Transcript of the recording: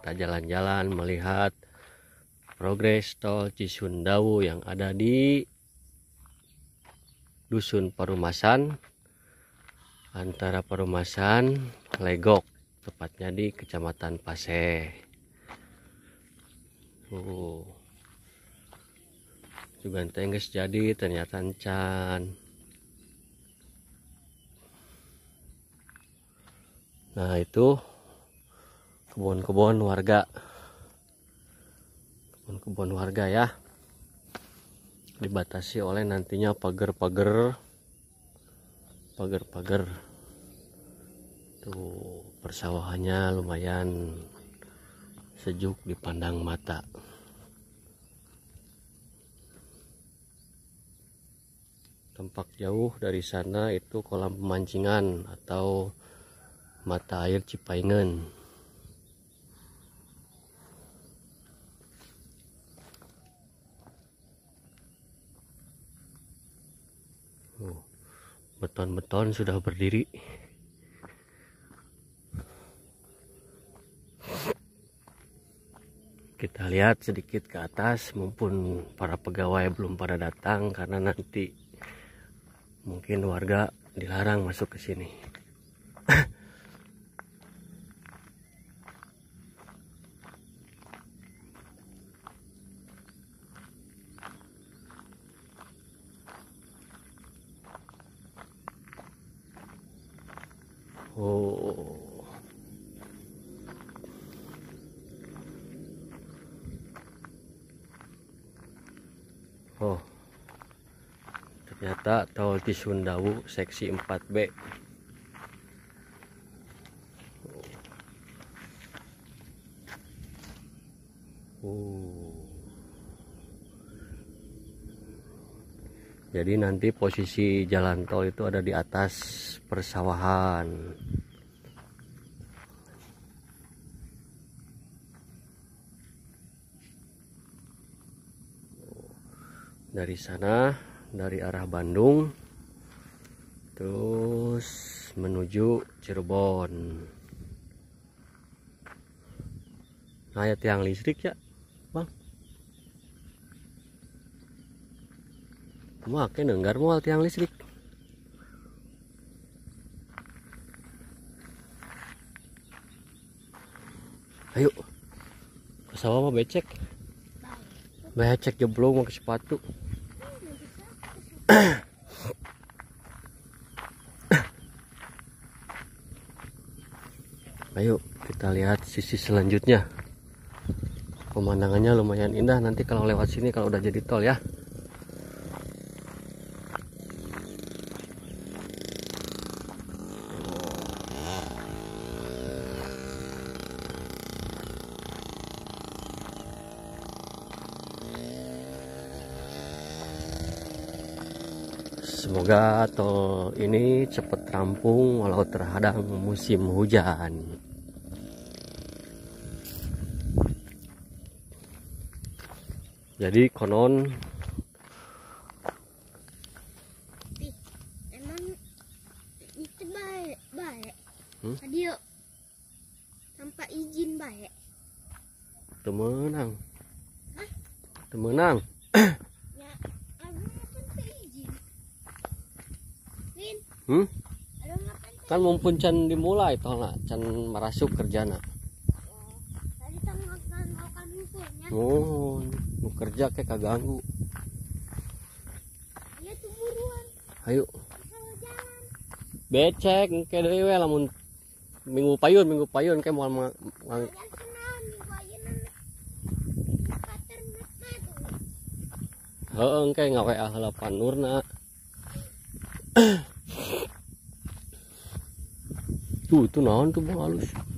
kita jalan-jalan melihat progres tol Cisundawu yang ada di dusun perumasan antara perumasan Legok tepatnya di kecamatan Pase uh juga tengges jadi ternyata encan nah itu kebun-kebun warga kebun-kebun warga ya dibatasi oleh nantinya pagar-pagar pagar-pagar tuh persawahannya lumayan sejuk dipandang mata tempat jauh dari sana itu kolam pemancingan atau mata air Cipaingen beton-beton sudah berdiri kita lihat sedikit ke atas mumpun para pegawai belum pada datang karena nanti mungkin warga dilarang masuk ke sini Oh. Oh. Ternyata tol Sundawu seksi 4B. Oh. jadi nanti posisi jalan tol itu ada di atas persawahan dari sana dari arah Bandung terus menuju Cirebon nah ya tiang listrik ya bang Memakai ya, nenggar mual tiang listrik. Ayo. Ke sawah becek, becek. Becek mau ke sepatu. Ayo kita lihat sisi selanjutnya. Pemandangannya lumayan indah nanti kalau lewat sini kalau udah jadi tol ya. semoga tol ini cepat rampung walau terhadang musim hujan jadi konon emang itu baik baik hmm? tanpa izin baik temenang temenang hmm? kan mumpun can dimulai toh lah, can merasuk kerjana oh mau kerja kayak kaganggu ayo becek kayak dewe lamun minggu payun minggu payun kayak mau mang Heeh, kayak ngawe ahla panurna. tu una, întâmplă la lui.